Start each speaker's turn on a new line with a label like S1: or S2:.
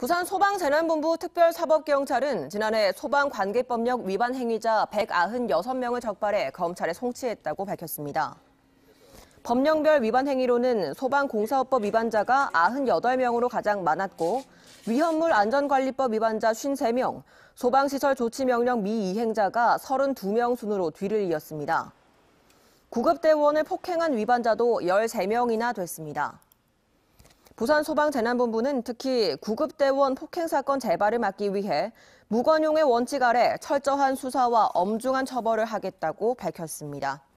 S1: 부산 소방재난본부 특별사법경찰은 지난해 소방관계법령 위반 행위자 196명을 적발해 검찰에 송치했다고 밝혔습니다. 법령별 위반 행위로는 소방공사업법 위반자가 98명으로 가장 많았고 위험물 안전관리법 위반자 53명, 소방시설 조치명령 미이행자가 32명 순으로 뒤를 이었습니다. 구급대원을 폭행한 위반자도 13명이나 됐습니다. 부산소방재난본부는 특히 구급대원 폭행 사건 재발을 막기 위해 무관용의 원칙 아래 철저한 수사와 엄중한 처벌을 하겠다고 밝혔습니다.